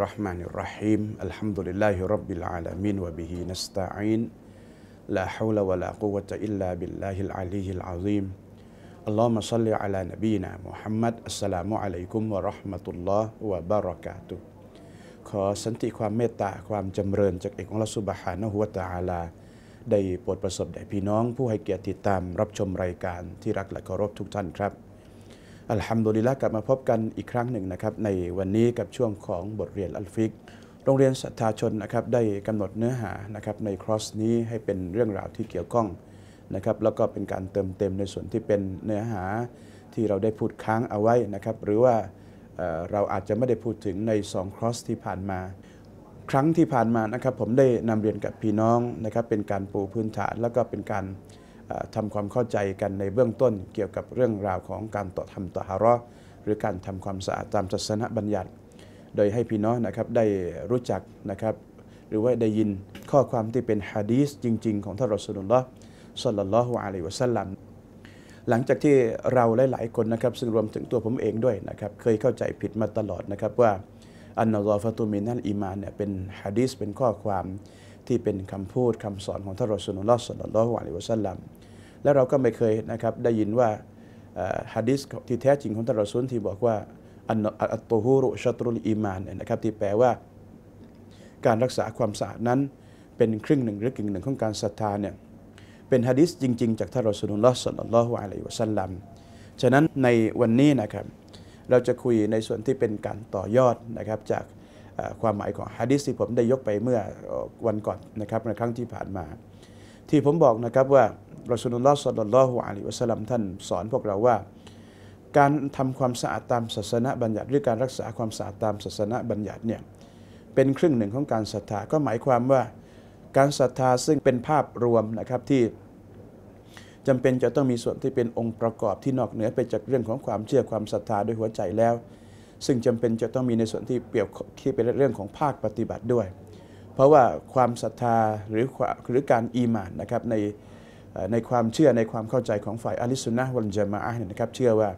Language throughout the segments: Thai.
Bismillahirrahmanirrahim. Alhamdulillahirabbil alamin wa bihi nasta'in. La haula wa la quwwata illa billahil aliyyil azim. Allahumma salli ala nabiyyina Muhammad. Assalamualaikum warahmatullahi wabarakatuh. ขอสันติความเมตตาความจำเริญจากเอกองค์ลสุบฮานะฮุวตาลาได้โปรดประสบแด่พี่น้องผู้ให้เกียรติตามรับชมรายการที่รักและเคารพทุกท่านครับอัลฮัมดุลิละกลับมาพบกันอีกครั้งหนึ่งนะครับในวันนี้กับช่วงของบทเรียนอัลฟิก โรงเรียนศรัทธาชนนะครับได้กำหนดเนื้อหานะครับในครอสนี้ให้เป็นเรื่องราวที่เกี่ยวข้องนะครับแล้วก็เป็นการเติมเต็มในส่วนที่เป็นเนื้อหาที่เราได้พูดค้างเอาไว้นะครับหรือว่าเราอาจจะไม่ได้พูดถึงในสองครอสที่ผ่านมา ครั้งที่ผ่านมานะครับผมได้นำเรียนกับพี่น้องนะครับเป็นการปูพื้นฐาน แล้วก็เป็นการทำความเข้าใจกันในเบื้องต้น เกี่ยวกับเรื่องราวของการต่อทำต่อฮารอหรือการทำความสะอาดตามศาสนบัญญัติ โดยให้พี่น้องนะครับได้รู้จักนะครับหรือว่าได้ยินข้อความที่เป็นฮะดีสจริงๆ ของท่านรอสุลลอฮ์สัลลัลลอฮุอะลัยฮิวะสัลลัมหลังจากที่เราหลายๆ คนนะครับซึ่งรวมถึงตัวผมเองด้วยนะครับเคยเข้าใจผิดมาตลอดนะครับว่าอันนอฟาตูมินัลอีมานเนี่ยเป็นฮะดีสเป็นข้อความที่เป็นคำพูดคำสอนของท่านรอสุลลอฮ์สัลลัลลอฮุอะลัยฮิวะสัลลัมและเราก็ไม่เคยนะครับได้ยินว่าฮะดิษที่แท้จริงของท่านรอซูลที่บอกว่าอันอัตโตฮูรุชัตรุลอีมานนะครับที่แปลว่าการรักษาความสะอาดนั้นเป็นครึ่งหนึ่งหรือกึ่งหนึ่งของการศรัทธาเนี่ยเป็นฮะดิษจริง ๆ จากท่านรอซูลุลลอฮ์สันลัลลอฮุอะลัยฮิวะสัลลัมฉะนั้นในวันนี้นะครับ เราจะคุยในส่วนที่เป็นการต่อยอดนะครับจากความหมายของฮะดิษที่ผมได้ยกไปเมื่อวันก่อนนะครับในครั้งที่ผ่านมาที่ผมบอกนะครับว่ารอสุลลอฮ์สัลลัลลอฮุอะลัยวะสัลลัมท่านสอนพวกเราว่า การทำความสะอาดตามศาสนบัญญัติหรือการรักษาความสะอาดตามศาสนบัญญัติเนี่ยเป็นครึ่งหนึ่งของการศรัทธาก็หมายความว่า การศรัทธาซึ่งเป็นภาพรวมนะครับที่ จำเป็นจะต้องมีส่วนที่เป็นองค์ประกอบที่นอกเหนือไปจากเรื่องของความเชื่อความศรัทธาด้วยหัวใจแล้ว ซึ่งจำเป็นจะต้องมีในส่วนที่เปรียบที่เป็นเรื่องของภาคปฏิบัติด้วยเพราะว่าความศรัทธาหรือหรือการอีมานนะครับในในความเชื่อในความเข้าใจของฝ่ายอัลิสุนนะวันจามาอ์เนี่ยนะครับเชื่อว่า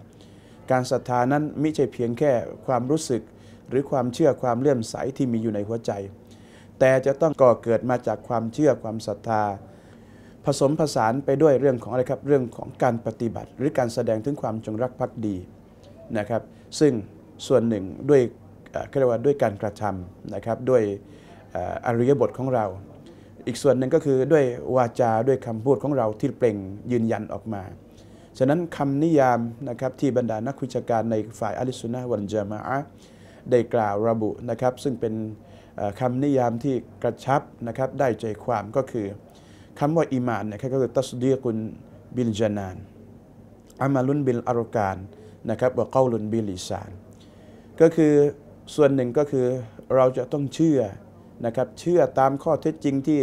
การศรัทธานั้นไม่ใช่เพียงแค่ความรู้สึกหรือความเชื่อความเลื่อมใสที่มีอยู่ในหัวใจ แต่จะต้องก่อเกิดมาจากความเชื่อความศรัทธา ผสมผสานไปด้วยเรื่องของอะไรครับเรื่องของการปฏิบัติ หรือการแสดงถึงความจงรักภักดีนะครับ ซึ่งส่วนหนึ่งด้วยเรียกว่าด้วยการกระทำนะครับด้วยอริยบทของเรา อีกส่วนหนึ่งก็คือด้วยวาจาด้วยคำพูดของเราที่เปล่งยืนยันออกมา ฉะนั้นคำนิยามนะครับที่บรรดานักวิชาการในฝ่ายอัลิสุนนะวันจามะได้กล่าวระบุนะครับ ซึ่งเป็นคำนิยามที่กระชับนะครับ ได้ใจความก็คือคำว่าอิมานเนี่ยก็คือตัสดีกุลบิลจานาน อามาลุนบิลอารการนะครับว่าเก้าลุนบิลิสาน ก็คือส่วนหนึ่งก็คือเราจะต้องเชื่อนะครับเชื่อตามข้อเท็จจริงที่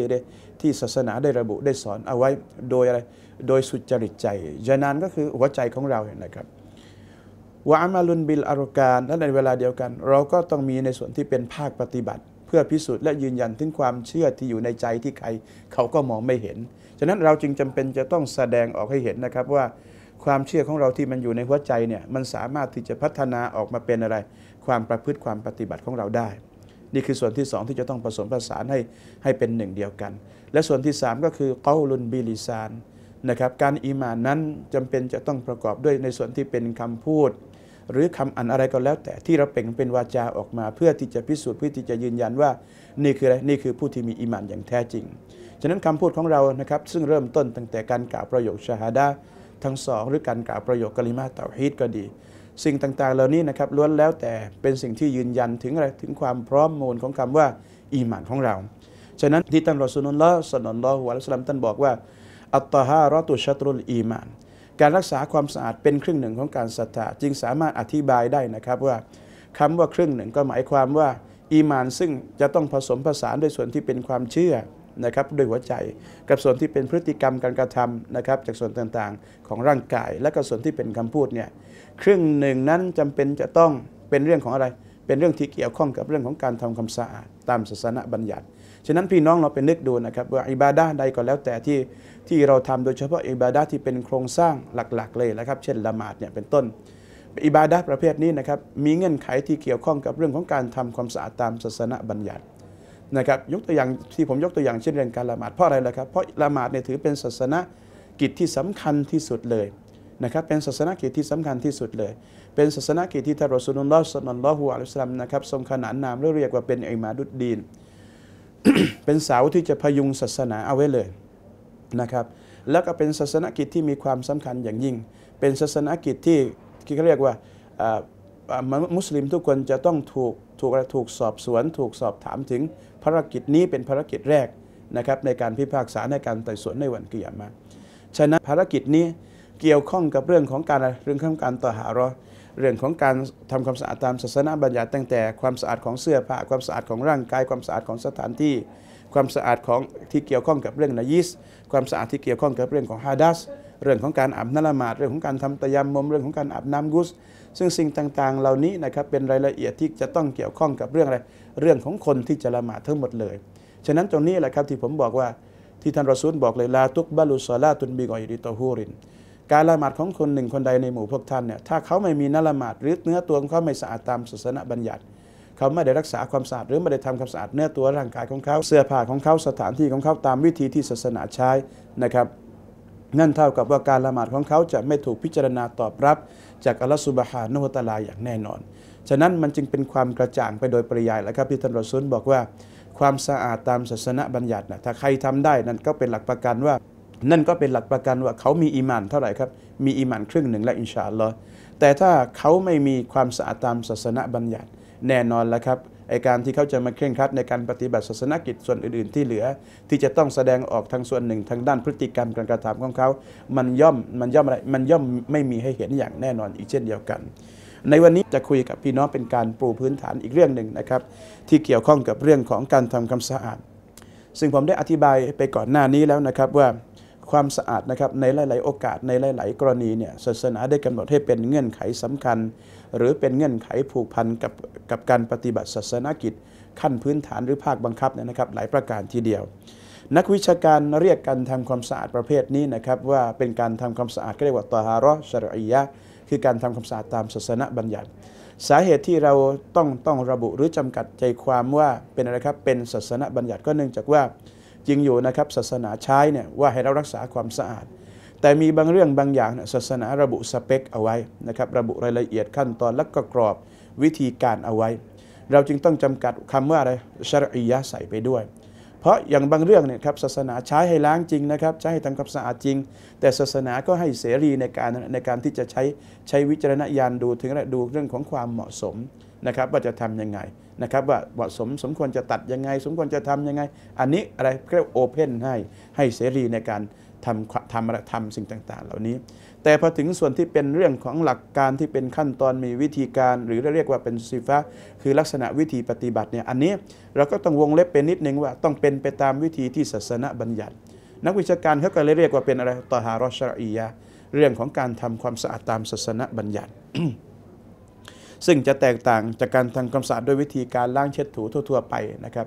ที่ศาสนาได้ระบุได้สอนเอาไว้โดยอะไรโดยสุจริตใจยานานก็คือหัวใจของเราเนี่ยนะครับวามาลุนบิลอารการและในเวลาเดียวกัน เราก็ต้องมีในส่วนที่เป็นภาคปฏิบัติ เพื่อพิสูจน์และยืนยันถึงความเชื่อที่อยู่ในใจที่ใครเขาก็มองไม่เห็นฉะนั้นเราจึงจำเป็นจะต้องแสดงออกให้เห็นนะครับว่า ความเชื่อของเราที่มันอยู่ในหัวใจเนี่ยมันสามารถที่จะพัฒนาออกมาเป็นอะไรความประพฤติความปฏิบัติของเราได้นี่คือส่วนที่สองที่จะต้องผสมผสานให้ให้เป็นหนึ่งเดียวกัน และส่วนที่สามก็คือเกาลุนบิลิซานนะครับการอิมานนั้นจำเป็นจะต้องประกอบด้วยในส่วนที่เป็นคำพูด หรือคำอันอะไรก็แล้ว แต่ที่เราเป่งเป็นวาจาออกมาเพื่อที่จะพิสูจน์เพื่อที่จะยืนยันว่านี่คืออะไร นี่คือผู้ที่มีอิมานอย่างแท้จริง ฉะนั้นคำพูดของเรานะครับซึ่งเริ่มต้นตั้งแต่การกล่าวประโยคชาฮาดาทั้งสองหรือการกล่าวประโยคกลิมาเตาฮีดก็ดีสิ่งต่างๆเหล่านี้นะครับล้วนแล้วแต่เป็นสิ่งที่ยืนยันถึงอะไรถึงความพร้อมมูลของคำว่าอีหมานของเรา ฉะนั้นที่ต่านรอสุนลละสนนละหัวละสลัมท่านบอกว่า อัตตาฮารอตุชัตรุลอีมาน การรักษาความสะอาดเป็นครึ่งหนึ่งของการศรัทธาจึงสามารถอธิบายได้นะครับว่า คำว่าครึ่งหนึ่งก็หมายความว่าอีมานซึ่งจะต้องผสมผสานด้วยส่วนที่เป็นความเชื่อนะครับด้วยหัวใจกับส่วนที่เป็นพฤติกรรมการกระทำนะครับจากส่วนต่างๆของร่างกาย และก็ส่วนที่เป็นคำพูดเนี่ยครึ่งหนึ่งนั้นจำเป็นจะต้องเป็นเรื่องของอะไร เป็นเรื่องที่เกี่ยวข้องกับเรื่องของการทำความสะอาดตามศาสนบัญญัติฉะนั้นพี่น้องเราไปนึกดูนะครับว่าอิบาดาใดก็แล้วแต่ที่ที่เราทำโดยเฉพาะอิบาดาที่เป็นโครงสร้างหลักๆเลยนะครับเช่นละหมาดเนี่ยเป็นต้นอิบาดาประเภทนี้นะครับมีเงื่อนไขที่เกี่ยวข้องกับเรื่องของการทำความสะอาดตามศาสนบัญญัตินะครับยกตัวอย่างที่ผมยกตัวอย่างเช่นเรื่องการละหมาดเพราะอะไรล่ะครับ เพราะละหมาดเนี่ยถือเป็นศาสนกิจที่สำคัญที่สุดเลยนะครับเป็นศาสนกิจที่สำคัญที่สุดเลย เป็นศาสนกิจที่ท่านรอสุลลอฮ์สันลัลลอฮุอะลัยซัลลามนะครับทรงขนานนามเรียกว่าเป็นอิมาดุดดีนเป็นเสาที่จะพยุงศาสนาเอาไว้เลยนะครับแล้วก็เป็นศาสนกิจที่มีความสำคัญอย่างยิ่ง เป็นศาสนกิจที่ที่เขาเรียกว่ามุสลิมทุกคนจะต้องถูกถูกถูกสอบสวน ถูกสอบถามถึงภารกิจนี้เป็นภารกิจแรกนะครับในการพิพากษาในการไต่สวนในวันกิยามะฉะนั้นภารกิจนี้เกี่ยวข้องกับเรื่องของการเรื่องของการต่อหารอ เรื่องของการทำความสะอาดตามศาสนาบัญญัติ ตั้งแต่ความสะอาดของเสื้อผ้าความสะอาดของร่างกายความสะอาดของสถานที่ ความสะอาดของที่เกี่ยวข้องกับเรื่องนายิส ความสะอาดที่เกี่ยวข้องกับเรื่องของฮาดัสเรื่องของการอาบน้ำละหมาดเรื่องของการทำตะยามมเรื่องของการอาบน้ำกุสซึ่งสิ่งต่างๆ เหล่านี้นะครับเป็นรายละเอียดที่จะต้องเกี่ยวข้องกับเรื่องอะไรเรื่องของคนที่จะละหมาดทั้งหมดเลย ฉะนั้นตรงนี้แหละครับที่ผมบอกว่าที่ท่านรอซูลบอกเลยลาตุกบาลุสลาตุนบิกอยดิตอฮูริน การละหมาดของคนหนึ่งคนใดในหมู่พวกท่านเนี่ยถ้าเขาไม่มีนละหมาดหรือเนื้อตัวของเขาไม่สะอาดตามศาสนบัญญัติ เขาไม่ได้รักษาความสะอาดหรือไม่ได้ทำความสะอาดเนื้อตัวร่างกายของเขา เสื้อผ้าของเขาสถานที่ของเขาตามวิธีที่ศาสนาใช้นะครับนั่นเท่ากับว่าการละหมาดของเขาจะไม่ถูกพิจารณาตอบรับ จากอัลลอฮฺสุบฮานุฮตาลาอย่างแน่นอนฉะนั้นมันจึงเป็นความกระจ่างไปโดยปริยายแล้วครับที่ท่านรอซูลบอกว่าความสะอาดตามศาสนบัญญัตินะถ้าใครทำได้นั่นก็เป็นหลักประกันว่านั่นก็เป็นหลักประกันว่าเขามีอีมานเท่าไหร่ครับ มีอีมานครึ่งหนึ่งและอินชาอัลลอฮ์แต่ถ้าเขาไม่มีความสะอาดตามศาสนบัญญัติ แน่นอนแล้วครับไอการที่เขาจะมาเคร่งครัดในการปฏิบัติศาสนกิจส่วนอื่นๆที่เหลือ ที่จะต้องแสดงออกทางส่วนหนึ่ง ทางด้านพฤติกรรมการกระทำของเขามันย่อมมันย่อมอะไรมันย่อมไม่มีให้เห็นอย่างแน่นอนอีกเช่นเดียวกันในวันนี้จะคุยกับพี่น้องเป็นการปูพื้นฐานอีกเรื่องหนึ่งนะครับ ที่เกี่ยวข้องกับเรื่องของการทำความสะอาด ซึ่งผมได้อธิบายไปก่อนหน้านี้แล้วนะครับว่าความสะอาดนะครับในหลายๆ โอกาสในหลาย ๆ กรณีเนี่ยศาสนาได้กำหนดให้เป็นเงื่อนไขสำคัญ หรือเป็นเงื่อนไขผูกพันกับกับการปฏิบัติ ศาสนกิจ ขั้นพื้นฐานหรือภาคบังคับนะครับหลายประการทีเดียว นักวิชาการเรียกการทำความสะอาดประเภทนี้นะครับว่าเป็นการทำความสะอาดก็เรียกว่าตาฮารอชรียะคือการทำคำสะอาดตามศาสนบัญญัติ สาเหตุที่เราต้องต้องระบุหรือจำกัดใจความว่าเป็นอะไรครับเป็นศาสนบัญญัติก็เนื่องจากว่าจริงอยู่นะครับศาสนาใช้เนี่ยว่าให้เรารักษาความสะอาด แต่มีบางเรื่องบางอย่างศาสนาระบุสเปคเอาไว้นะครับ ระบุรายละเอียดขั้นตอนและก็กรอบวิธีการเอาไว้ เราจึงต้องจำกัดคำว่าอะไรชรียะใส่ไปด้วยเพราะอย่างบางเรื่องเนี่ยครับศาสนาใช้ให้ล้างจริงนะครับ ใช้ให้ทำความสะอาดจริง แต่ศาสนาก็ให้เสรีในการในการที่จะใช้ใช้วิจารณญาณดูถึงะดูเรื่องของความเหมาะสมนะครับว่าจะทํำยังไงนะครับว่าเหมาะสมสมควรจะตัดยังไง สมควรจะทํำยังไง อันนี้อะไรเรียกโอเพนให้ให้เสรีในการทำทำทำสิ่งต่าง ๆ เหล่านี้แต่พอถึงส่วนที่เป็นเรื่องของหลักการที่เป็นขั้นตอนมีวิธีการ หรือเรียกว่าเป็นซีฟะคือลักษณะวิธีปฏิบัติเนี่ยอันนี้เราก็ต้องวงเล็บเป็นนิดนึงว่าต้องเป็นไปตามวิธีที่ศาสนบัญญัติ นักวิชาการเขาก็เลยเรียกว่าเป็นอะไรตอฮารอชรียะ เรื่องของการทำความสะอาดตามศาสนบัญญัติ ซึ่งจะแตกต่างจากการทำความสะอาดด้วยวิธีการล้างเช็ดถูทั่วๆไปนะครับ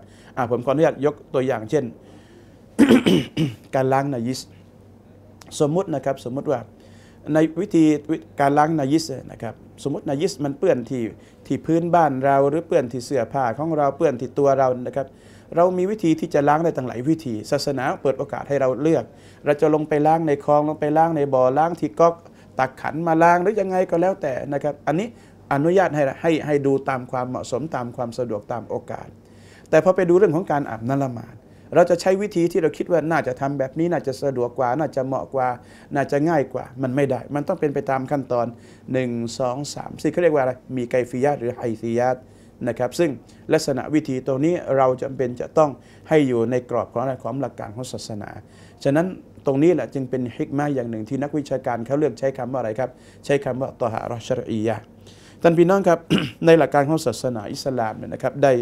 ผมขออนุญาตยกตัวอย่าง เช่น การล้างนายิสสมมุตินะครับสมมุติว่าในวิธีการล้างนายิสนะครับ สมมตินายิสมันเปื้อนที่ที่พื้นบ้านเราหรือเปื้อนที่เสื้อผ้าของเราเปื้อนที่ตัวเรานะครับเรามีวิธีที่จะล้างได้ต่างหลายวิธี ศาสนาเปิดโอกาสให้เราเลือก เราจะลงไปล้างในคลองลงไปล้างในบ่อล้างที่ก๊อกตักขันมาล้างหรือยังไงก็แล้วแต่นะครับอันนี้อนุญาตให้ให้ให้ดูตามความเหมาะสมตามความสะดวกตามโอกาส แต่พอไปดูเรื่องของการอาบน้ำละหมาดเราจะใช้วิธีที่เราคิดว่าน่าจะทำแบบนี้น่าจะสะดวกกว่า น่าจะเหมาะกว่า น่าจะง่ายกว่า มันไม่ได้ มันต้องเป็นไปตามขั้นตอน 1 2 3 4เขาเรียกว่าอะไร มีไกฟิยาหรือไฮซียาตนะครับ ซึ่งลักษณะวิธีตรงนี้เราจำเป็นจะต้องให้อยู่ในกรอบของอะไรของหลักการของศาสนาฉะนั้นตรงนี้แหละจึงเป็นฮิกมาอย่างหนึ่งที่นักวิชาการเขาเลือกใช้คำว่าอะไรครับ ใช้คำว่าตอฮารอชรียาท่านพี่น้องครับในหลักการของศาสนาอิสลามเนี่ยนะครับ ได้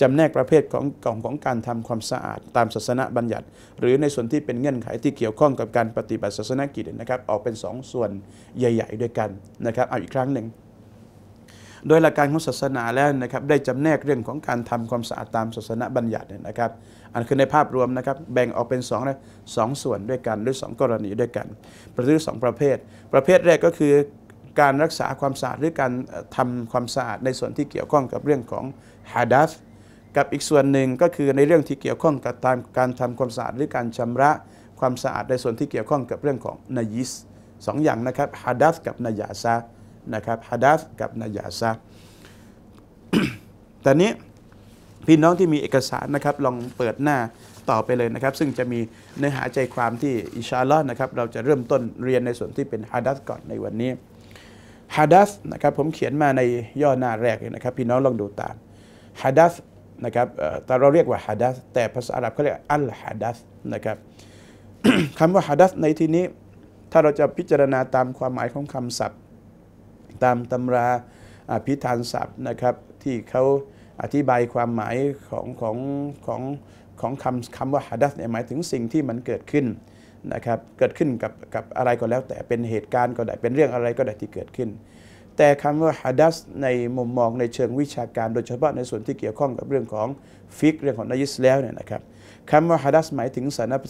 จำแนกประเภทของกล่องของการทำความสะอาด ตามศาสนาบัญญัติ หรือในส่วนที่เป็นเงื่อนไขที่เกี่ยวข้องกับการปฏิบัติศาสนกิจนะครับ ออกเป็น2ส่วนใหญ่ ๆ ด้วยกันนะครับเอาอีกครั้งหนึ่งโดยหลักการของศาสนาแล้วนะครับ ได้จำแนกเรื่องของการทำความสะอาดตามศาสนาบัญญัติเนี่ยนะครับ อันคือในภาพรวมนะครับ แบ่งออกเป็น2องนะสส่วนด้วยกันหรือ2กรณีด้วยกันหรืองประเภท ประเภทแรกก็คือการรักษาความสะอาดหรือ การทำความสะอาด ในส่วนที่เกี่ยวข้องกับเรื่องของฮาดัสกับอีกส่วนหนึ่งก็คือในเรื่องที่เกี่ยวข้องกับามการทำความสะอาดหรือการชำระความสะอาดในส่วนที่เกี่ยวข้องกับเรื่องของนายิสสองอย่างนะครับฮาดัสกับนายาซานะครับฮาดัสกับนายาซาแต่นี้พี่น้องที่มีเอกสารนะครับลองเปิดหน้าต่อไปเลยนะครับ ซึ่งจะมีเนื้อหาใจความที่อิชาลอนะครับเราจะเริ่มต้นเรียนในส่วนที่เป็นฮาดัสก่อนในวันนี้ฮะดัสนะครับผมเขียนมาในย่อหน้าแรกเลยนะครับ พี่น้องลองดูตามฮะดัสนะครับแต่เราเรียกว่าฮะดัสแต่ภาษาอาหรับเขาเรียกอัลฮะดัสนะครับคำว่าฮะดัสในที่นี้ถ้าเราจะพิจารณาตามความหมายของคำศัพท์ ตามตำราพิธานศัพท์นะครับที่เขาอธิบายความหมายของของของของคำคำว่าฮะดัสเนี่ยหมายถึงสิ่งที่มันเกิดขึ้นนะครับเกิดขึ้นกับกับอะไรก็แล้วแต่เป็นเหตุการณ์ก็ได้เป็นเรื่องอะไรก็ได้ที่เกิดขึ้น แต่คำว่าฮัดัสในมุมมองในเชิงวิชาการโดยเฉพาะในส่วนที่เกี่ยวข้องกับเรื่องของฟิกเรื่องของนยิสแล้วเนี่ยนะครับคำว่าฮัดัสหมายถึง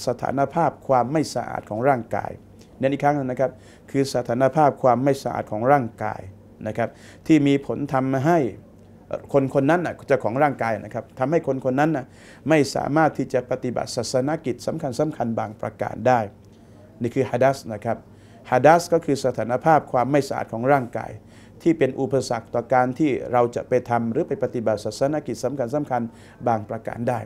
สถานภาพความไม่สะอาดของร่างกายเน้นอีกครั้งนะครับ คือสถานภาพความไม่สะอาดของร่างกายนะครับที่มีผลทำให้คนคนนั้นจะของร่างกายนะครับทำให้คนคนนั้น ไม่สามารถที่จะปฏิบัติศาสนกิจ สำคัญสำคัญบางประการได้ นี่คือฮัดัสนะครับฮัดัสก็คือสถานภาพความไม่สะอาดของร่างกาย ที่เป็นอุปสรรคต่อการที่เราจะไปทำหรือไปปฏิบัติศาสนกิจสำคัญสำคัญบางประการได้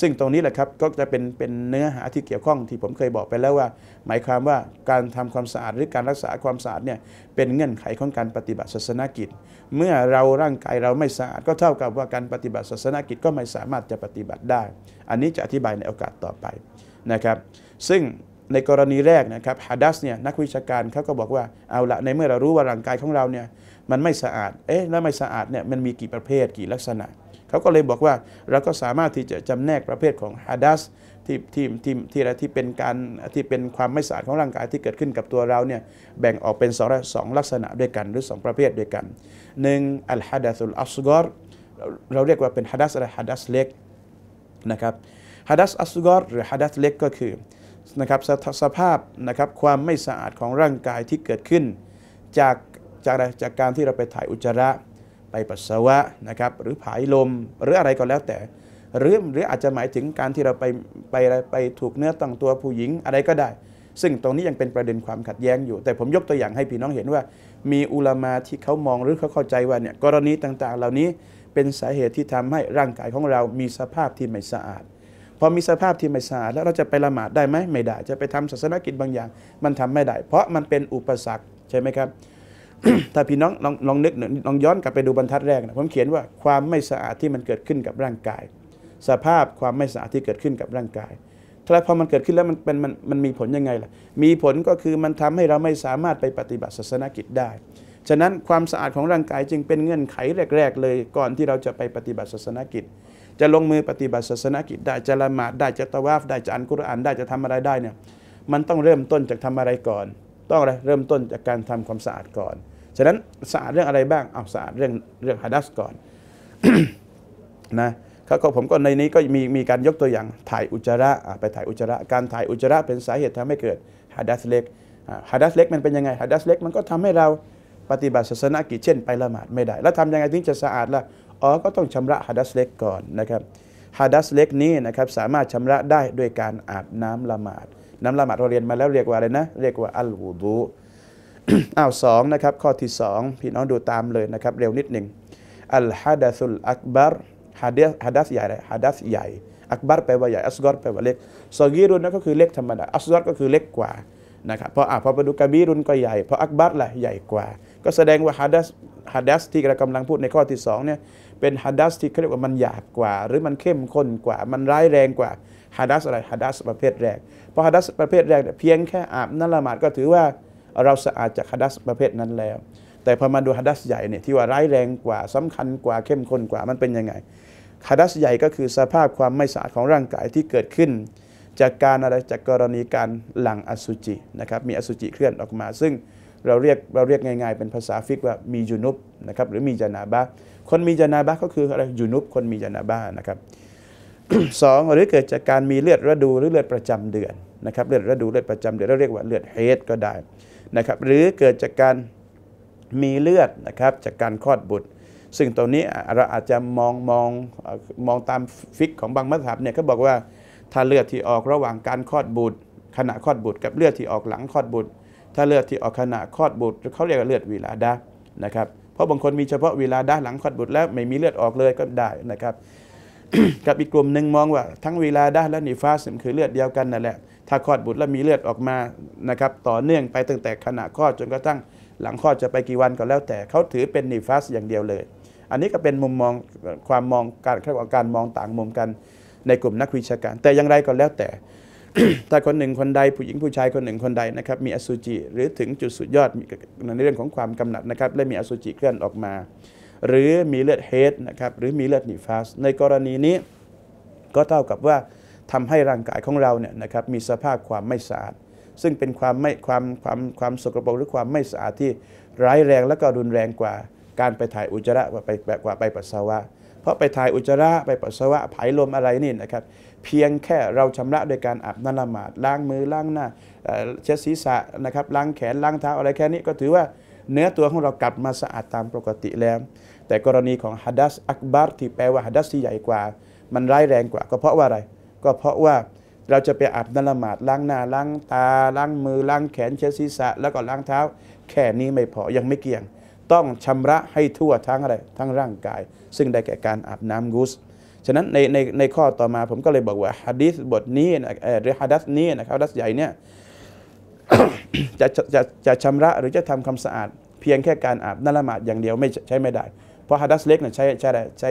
ซึ่งตรงนี้แหละครับก็จะเป็นเป็นเนื้อหาที่เกี่ยวข้องที่ผมเคยบอกไปแล้วว่า หมายความว่าการทำความสะอาดหรือการรักษาความสะอาดเนี่ยเป็นเงื่อนไขของการปฏิบัติศาสนกิจ เมื่อเราร่างกายเราไม่สะอาดก็เท่ากับว่าการปฏิบัติศาสนกิจก็ไม่สามารถจะปฏิบัติได้ อันนี้จะอธิบายในโอกาสต่อไปนะครับซึ่งในกรณีแรกนะครับฮัดัสเนี่ยนักวิชาการเขาก็บอกว่าเอาละในเมื่อเรารู้ว่าร่างกายของเราเนี่ยมันไม่สะอาดเอ๊ะแล้วไม่สะอาดเนี่ยมันมีกี่ประเภทกี่ลักษณะเขาก็เลยบอกว่าเราก็สามารถที่จะจำแนกประเภทของฮะดัสที่ที่ที่ที่อะไรที่เป็นการที่เป็นความไม่สะอาดของร่างกายที่เกิดขึ้นกับตัวเราเนี่ยแบ่งออกเป็นสองสองลักษณะด้วยกันหรือ 2 ประเภทด้วยกันหนึ่งอัลฮะดัสุลอัสกอรเราเรียกว่าเป็นฮะดัสอะไรฮะดัสเล็กนะครับฮะดัสอัสกอรหรือฮะดัสเล็กก็คือนะครับสภาพนะครับความไม่สะอาดของร่างกายที่เกิดขึ้น จากจากจากการที่เราไปถ่ายอุจจาระไปปัสสาวะนะครับหรือผายลมหรืออะไรก็แล้วแต่หรือหรืออาจจะหมายถึงการที่เราไปไปไปถูกเนื้อต้องตัวผู้หญิงอะไรก็ได้ ซึ่งตรงนี้ยังเป็นประเด็นความขัดแย้งอยู่ แต่ผมยกตัวอย่างให้พี่น้องเห็นว่า มีอุลามาที่เขามองหรือเขาเข้าใจว่าเนี่ยกรณีต่างๆ เหล่านี้เป็นสาเหตุที่ทำให้ร่างกายของเรามีสภาพที่ไม่สะอาดพอมีสภาพที่ไม่สะอาดแล้วเราจะไปละหมาดได้ไหมไม่ได้จะไปทำศาสนกิจบางอย่าง มันทำไม่ได้ เพราะมันเป็นอุปสรรคใช่ไหมครับถ้า พี่น้องลองลองนึกลองย้อนกลับไปดูบรรทัดแรกนะผมเขียนว่า ความไม่สะอาดที่มันเกิดขึ้นกับร่างกาย สภาพความไม่สะอาดที่เกิดขึ้นกับร่างกายถ้าพอมันเกิดขึ้นแล้วมันเป็นมันมันมีผลยังไงล่ะมีผลก็คือมันทำให้เราไม่สามารถไปปฏิบัติศาสนกิจได้ ฉะนั้นความสะอาดของร่างกายจึงเป็นเงื่อนไขแรก ๆ เลย ก่อนที่เราจะไปปฏิบัติศาสนกิจ จะลงมือปฏิบัติศาสนกิจได้จะละหมาดได้จะตะวาฟได้จะอ่านกุรอานได้จะทำอะไรได้เนี่ยมันต้องเริ่มต้นจากทำอะไรก่อนต้องอะไรเริ่มต้นจากการทำความสะอาดก่อนฉะนั้นสะอาดเรื่องอะไรบ้างเอาสะอาดเรื่องเรื่องฮะดัสก่อนนะก็ผมก็ในนี้ก็มีมีการยกตัวอย่างถ่ายอุจจาระไปถ่ายอุจจาระ การถ่ายอุจจาระเป็นสาเหตุทำให้เกิดฮะดัสเล็กฮะดัสเล็กมันเป็นยังไงฮะดัสเล็กมันก็ทำให้เราปฏิบัติศาสนากิจเช่นไปละหมาดไม่ได้ แล้วทำยังไงถึงจะสะอาดล่ะอ๋อก็ต้องชำระฮะดัสเล็กก่อนนะครับฮะดัสเล็กนี้นะครับสามารถชำระได้ด้วยการอาบน้ำละหมาดน้ำละหมาดเราเรียนมาแล้วเรียกว่าอะไรนะเรียกว่าอัลวูดูอ้าวสองนะครับข้อที่สองพี่น้องดูตามเลยนะครับเร็วนิดหนึ่งอัลฮะดัสุลอักบารฮะดฮะดัสใหญ่ฮะดัสใหญ่อักบารแปลว่าใหญ่อัสกอรแปลว่าเล็กซอกีรุนนั่นก็คือเล็กธรรมดา อัสกอรก็คือเล็กกว่านะครับพออ่าพอไปดูกะบีรุนก็ใหญ่พออักบารล่ะใหญ่กว่า ก็แสดงว่าฮะดัสฮะดัสที่เรากำลังพูดในข้อที่สองเนี่ยเป็นฮะดัสที่เขาเรียกว่ามันหยาบกว่าหรือมันเข้มข้นกว่า มันร้ายแรงกว่าฮะดัสอะไรฮะดัสประเภทแรกพอฮะดัสประเภทแรกเพียงแค่อาบนั่นละหมาดก็ถือว่าเราสะอาดจากฮัดัสประเภทนั้นแล้ว แต่พอมาดูฮัดัสใหญ่เนี่ยที่ว่าร้ายแรงกว่าสำคัญกว่าเข้มข้นกว่ามันเป็นยังไงฮัดัสใหญ่ก็คือสภาพความไม่สะอาดของร่างกายที่เกิดขึ้น จากการอะไรจากกรณีการหลังอสุจินะครับมีอสุจิเคลื่อนออกมาซึ่งเราเรียกเราเรียกง่ายๆ เป็นภาษาฟิกว่ามียูนุบนะครับหรือมีจานาบะ คนมีจานาบะก็คืออะไรยูนุบคนมีจานาบะนะครับสองหรือเกิดจากการมีเลือดระดูหรือเลือดประจำเดือนนะครับเลือดระดูเลือดประจำเดือนเราเรียกว่าเลือดเฮดก็ได้นะครับหรือเกิดจากการมีเลือดนะครับจากการคลอดบุตร ซึ่งตรงนี้เราอาจจะมองมองมองตามฟิกของบางมัธยับเนี่ยเขาบอกว่าถ้าเลือดที่ออกระหว่างการคลอดบุตร ขณะคลอดบุตร กับเลือดที่ออกหลังคลอดบุตร ถ้าเลือดที่ออกขณะคลอดบุตรเขาเรียกว่าเลือดวีลาดานะครับเพราะบางคนมีเฉพาะวีลาดาหลังคลอดบุตร แล้วไม่มีเลือดออกเลยก็ได้นะครับกับอีกกลุ่มหนึ่งมองว่าทั้งวีลาดาและนิฟาสคือเลือดเดียวกันนั่นแหละถ้าคลอดบุตรแล้วมีเลือดออกมานะครับต่อเนื่องไปตั้งแต่ขณะคลอด จนกระทั่งหลังคลอด จะไปกี่วันก็แล้วแต่ เขาถือเป็นนิฟัสอย่างเดียวเลย อันนี้ก็เป็นมุมมองความมองการเรียกว่าการมองต่างมุมกันในกลุ่มนักวิชาการ แต่อย่างไรก็แล้วแต่ ถ้าคนหนึ่งคนใดผู้หญิงผู้ชายคนหนึ่งคนใดนะครับ มีอสุจิ หรือถึงจุดสุดยอดในเรื่องของความกำหนัดนะครับและมีอสุจิเคลื่อนออกมาหรือมีเลือดเฮดนะครับหรือมีเลือดนิฟัสในกรณีนี้ก็เท่ากับว่าทำให้ร่างกายของเราเนี่ยนะครับมีสภาพความไม่สะอาดซึ่งเป็นความไม่ความความความสกปรกหรือความไม่สะอาดที่ร้ายแรงและก็รุนแรงกว่า การไปถ่ายอุจจาระไปแบกว่าไปปัสสาวะเพราะไปถ่ายอุจจาระไปปัสสาวะผายลมอะไรนี่นะครับเพียงแค่เราชำระโดยการอาบน้ำละหมาดล้างมือล้างหน้าเช็ดศีรษะนะครับล้างแขนล้างเท้าอะไรแค่นี้ก็ถือว่า เนื้อตัวของเรากลับมาสะอาดตามปกติแล้ว แต่กรณีของฮัดัสอักบาร์ที่แปลว่าฮัดัสที่ใหญ่กว่ามันร้ายแรงกว่าก็เพราะว่าอะไรก็เพราะว่าเราจะไปอาบน้ำละหมาดล้างหน้าล้างตาล้างมือล้างแขนเช็ดศีรษะ แล้วก็ล้างเท้า แค่นี้ไม่พอยังไม่เกี่ยง ต้องชำระให้ทั่วทั้งอะไรทั้งร่างกาย ซึ่งได้แก่การอาบน้ำกุสฉะนั้นในในในข้อต่อมาผมก็เลยบอกว่าฮะดิษบทนี้นะหรือฮะดัสนี้นะครับดัสใหญ่เนี่ยจะจะจะชำระหรือจะทำความสะอาด เพียงแค่การอาบน้ำละหมาดอย่างเดียวไม่ใช้ไม่ได้เพราะฮัดัสเล็กเนี่ยใช้ใช้ใช้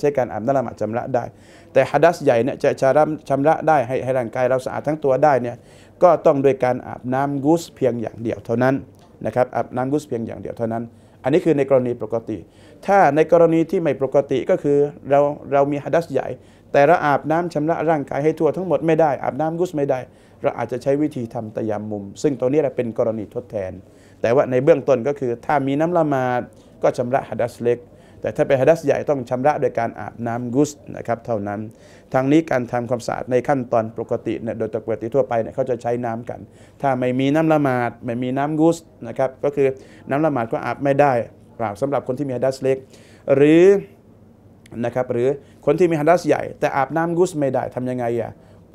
ใช้การอาบน้ำละหมาดชำระได้ แต่ฮัดัสใหญ่เนี่ยจะชำระชำระได้ให้ให้ร่างกายเราสะอาดทั้งตัวได้เนี่ยก็ต้องโดยการอาบน้ำกุสเพียงอย่างเดียวเท่านั้นนะครับอาบน้ำกุสเพียงอย่างเดียวเท่านั้น อันนี้คือในกรณีปกติ ถ้าในกรณีที่ไม่ปกติก็คือเราเรามีฮัดัสใหญ่ แต่เราอาบน้ำชำระร่างกายให้ทั่วทั้งหมดไม่ได้อาบน้ำกุสไม่ได้ เราอาจจะใช้วิธีทำตะยามมุมซึ่งตัวนี้เป็นกรณีทดแทน แต่ว่าในเบื้องต้นก็คือถ้ามีน้ำละมาดก็ชำระหัดัสเล็ก แต่ถ้าเป็นหัดัสใหญ่ต้องชำระโดยการอาบน้ำกุสนะครับเท่านั้น ทางนี้การทำความสะอาดในขั้นตอนปกติเนี่ยโดยปกติทั่วไปเนี่ยเขาจะใช้น้ำกัน ถ้าไม่มีน้ำละหมาดไม่มีน้ำกุสนะครับก็คือน้ำละหมาดก็อาบไม่ได้ปล่าสำหรับคนที่มีหัดัสเล็กหรือนะครับหรือคนที่มีหัดัสใหญ่ แต่อาบน้ำกุสไม่ได้ทํำยังไงอ่ะ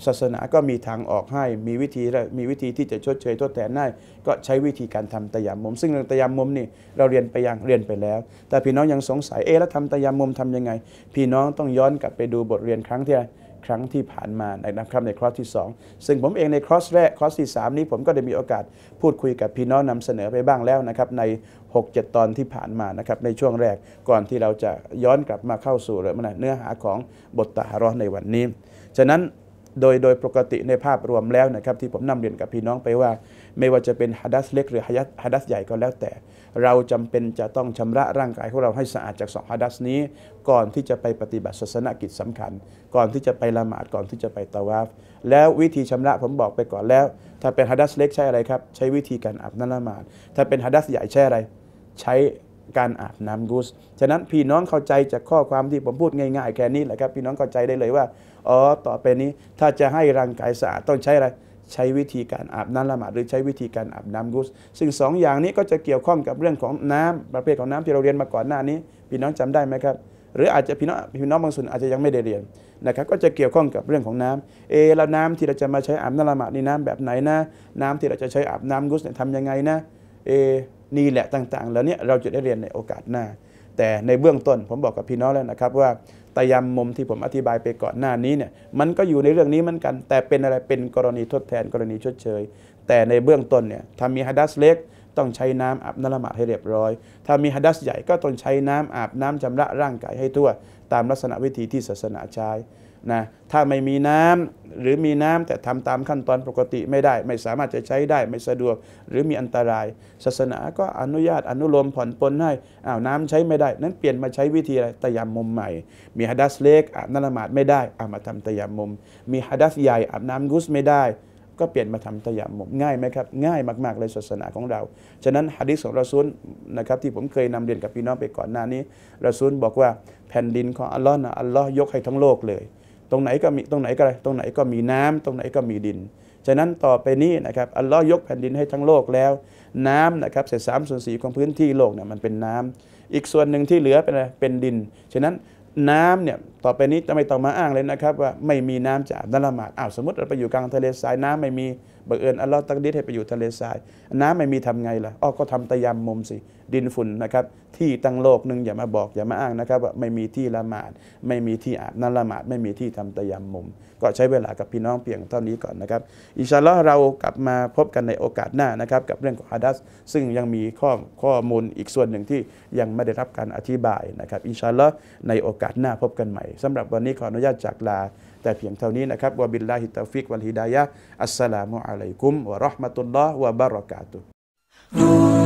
ศาสนาก็มีทางออกให้มีวิธีมีวิธีที่จะชดเชยทดแทนได้ ก็ใช้วิธีการทำตยามมุมซึ่งเรื่องตยามมุมนี่เราเรียนไปยังเรียนไปแล้ว แต่พี่น้องยังสงสัยเอ๊ะแล้วทำตยามมุมทํำยังไง พี่น้องต้องย้อนกลับไปดูบทเรียนครั้งที่ ครั้งที่ผ่านมานะครับในคลอสที่ 2 ซึ่งผมเองในคลอสแรกคลอสที่3นี้ผมก็ได้มีโอกาส พูดคุยกับพี่น้องนำเสนอไปบ้างแล้วนะครับใน6-7ตอนที่ผ่านมานะครับในช่วงแรกก่อนที่เราจะย้อนกลับมาเข้าสู่เนื้อหาของบทตาฮารอในวันนี้ฉะนั้นโดยโดยปกติในภาพรวมแล้วนะครับที่ผมนำเรียนกับพี่น้องไปว่า ไม่ว่าจะเป็นฮัดัสเล็กหรือฮัดัสใหญ่ก็แล้วแต่เราจำเป็นจะต้องชำระร่างกายของเราให้สะอาดจากสองฮัดัสนี้ก่อนที่จะไปปฏิบัติศาสนกิจสำคัญ ก่อนที่จะไปละหมาดก่อนที่จะไปตะวาฟแล้ววิธีชำระผมบอกไปก่อนแล้ว ถ้าเป็นฮัดัสเล็กใช้อะไรครับใช้วิธีการอาบน้ำละหมาด ถ้าเป็นฮัดัสใหญ่ใช้อะไรใช้การอาบน้ำกุสฉะนั้นพี่น้องเข้าใจจากข้อความที่ผมพูดง่ายๆแค่นี้แหละครับพี่น้องเข้าใจได้เลยว่าอ๋อ ต่อไปนี้ถ้าจะให้ร่างกายสะอาดต้องใช้อะไรใช้วิธีการอาบน้ำละหมาดหรือใช้วิธีการอาบน้ำกุสซึ่งสองอย่างนี้ก็จะเกี่ยวข้องกับเรื่องของน้ำประเภทของน้ำที่เราเรียนมาก่อนหน้านี้ พี่น้องจำได้ไหมครับ หรืออาจจะพี่น้องพี่น้องบางส่วนอาจจะยังไม่ได้เรียนนะครับก็จะเกี่ยวข้องกับเรื่องของน้ำเอแล้วน้ำที่เราจะมาใช้อาบน้ำละหมาดนี่น้ำแบบไหนนะน้ำที่เราจะใช้อาบน้ำกุสเนี่ยทำยังไงนะเอนี่แหละต่างๆแล้วเนี่ยเราจะได้เรียนในโอกาสหน้า แต่ในเบื้องต้นผมบอกกับพี่น้องแล้วนะครับว่าตยามมุมที่ผมอธิบายไปก่อนหน้านี้เนี่ยมันก็อยู่ในเรื่องนี้เหมือนกัน แต่เป็นอะไรเป็นกรณีทดแทนกรณีชดเชยแต่ในเบื้องต้นเนี่ยถ้ามีฮัดัสเล็กต้องใช้น้ำอาบน้ำละหมาดให้เรียบร้อยถ้ามีฮัดัสใหญ่ก็ต้องใช้น้ำอาบน้ำชำระร่างกายให้ทั่วตามลักษณะวิธีที่ศาสนาใช้นะถ้าไม่มีน้ำหรือมีน้ำแต่ทำตามขั้นตอนปกติไม่ได้ ไม่สามารถจะใช้ได้ไม่สะดวกหรือมีอันตราย ศาสนาก็อนุญาตอนุโลมผ่อนปลนให้อ้าวน้ำใช้ไม่ได้นั้นเปลี่ยนมาใช้วิธีอะไรตยามมุมใหม่มีฮัดัสเล็กอาบน้ำละหมาดไม่ได้อามาทำตยามมุมมีฮัดัสใหญ่อาบน้ำกุสไม่ได้ ก็เปลี่ยนมาทำตยามมุมง่ายไหมครับง่ายมากๆเลยศาสนาของเรา ฉะนั้นฮะดิษของราซุนนะครับที่ผมเคยนำเรียนกับพี่น้องไปก่อนหน้านี้ราซุนบอกว่าแผ่นดินของอัลลอฮ์นะอัลลอฮ์ยกให้ทั้งโลกเลยตรงไหนก็มีตรงไหนก็อะไรตรงไหนก็มีน้ำตรงไหนก็มีดิน ฉะนั้นต่อไปนี้นะครับอัลลอฮ์ยกแผ่นดินให้ทั้งโลกแล้ว น้ำนะครับเศษสามส่วนสี่ของพื้นที่โลกเนี่ยมันเป็นน้ำ อีกส่วนหนึ่งที่เหลือเป็นอะไรเป็นดินฉะนั้นน้ำเนี่ยต่อไปนี้จะไม่ต้องมาอ้างเลยนะครับ ว่าไม่มีน้ำจะอาบน้ำละหมาดอ้าวสมมติ เราไปอยู่กลางทะเลทรายน้ำไม่มีบังเอิญอัลลอฮ์ตักดิษให้ไปอยู่ทะเลทรายน้ำไม่มีทำไงล่ะอ้อก็ทำตะยามมุมสิดินฝุ่นนะครับที่ตั้งโลกหนึ่งอย่ามาบอกอย่ามาอ้างนะครับว่าไม่มีที่ละหมาดไม่มีที่อาบนั่นละหมาดไม่มีที่ทำตะยามมุม ก็ใช้เวลากับพี่น้องเพียงเท่านี้ก่อนนะครับอิชาลอเรากลับมาพบกันในโอกาสหน้านะครับกับเรื่องของฮะดัสซึ่งยังมีข้อข้อมูลอีกส่วนหนึ่งที่ยังไม่ได้รับการอธิบายนะครับอิชาลอในโอกาสหน้าพบกันใหม่สำหรับวันนี้ขออนุญาตจากลาต่เพียงเท่านี้นะครับวะบิลลาฮิตาฟิกวัลฮิดายะอัสสลามุอะลัยกุมวะราะห์มะตุลลอฮ์วะบะเราะกาตุฮู